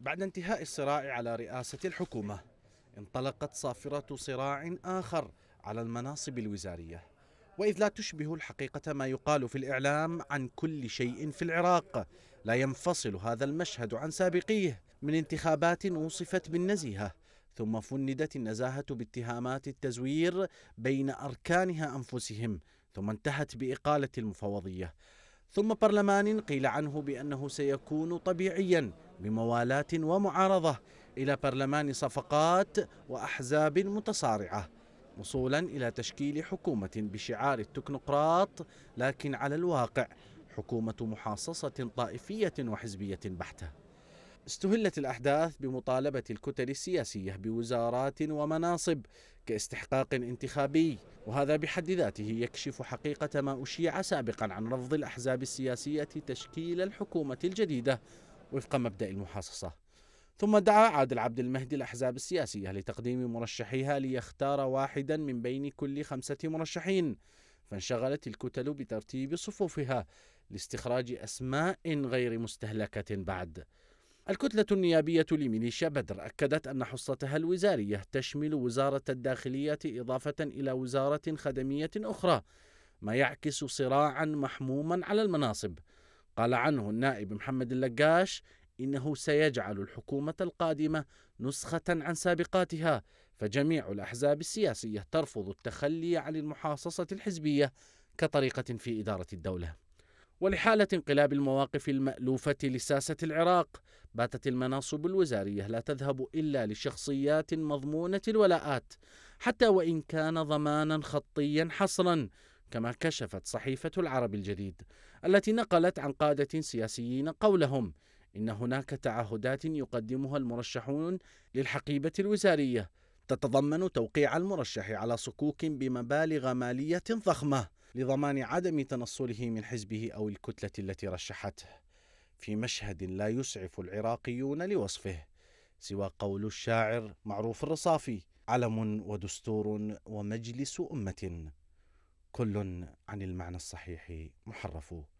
بعد انتهاء الصراع على رئاسة الحكومة انطلقت صافرة صراع آخر على المناصب الوزارية وإذ لا تشبه الحقيقة ما يقال في الإعلام عن كل شيء في العراق لا ينفصل هذا المشهد عن سابقيه من انتخابات وصفت بالنزيهة ثم فندت النزاهة باتهامات التزوير بين أركانها أنفسهم ثم انتهت بإقالة المفوضية ثم برلمان قيل عنه بأنه سيكون طبيعيا بموالاة ومعارضة إلى برلمان صفقات وأحزاب متصارعة وصولا إلى تشكيل حكومة بشعار التكنوقراط لكن على الواقع حكومة محاصصة طائفية وحزبية بحتة استهلت الأحداث بمطالبة الكتل السياسية بوزارات ومناصب كاستحقاق انتخابي وهذا بحد ذاته يكشف حقيقة ما أشيع سابقا عن رفض الأحزاب السياسية تشكيل الحكومة الجديدة وفق مبدأ المحاصصة ثم دعا عادل عبد المهدي الأحزاب السياسية لتقديم مرشحيها ليختار واحدا من بين كل خمسة مرشحين فانشغلت الكتل بترتيب صفوفها لاستخراج أسماء غير مستهلكة بعد الكتلة النيابية لميليشيا بدر أكدت أن حصتها الوزارية تشمل وزارة الداخلية إضافة إلى وزارة خدمية أخرى ما يعكس صراعا محموما على المناصب قال عنه النائب محمد اللقاش إنه سيجعل الحكومة القادمة نسخة عن سابقاتها فجميع الأحزاب السياسية ترفض التخلي عن المحاصصة الحزبية كطريقة في إدارة الدولة ولحالة انقلاب المواقف المألوفة لساسة العراق باتت المناصب الوزارية لا تذهب إلا لشخصيات مضمونة الولاءات حتى وإن كان ضمانا خطيا حصرا كما كشفت صحيفة العرب الجديد التي نقلت عن قادة سياسيين قولهم إن هناك تعهدات يقدمها المرشحون للحقيبة الوزارية تتضمن توقيع المرشح على صكوك بمبالغ مالية ضخمة لضمان عدم تنصله من حزبه أو الكتلة التي رشحته في مشهد لا يسعف العراقيون لوصفه سوى قول الشاعر معروف الرصافي علم ودستور ومجلس أمة كل عن المعنى الصحيح محرف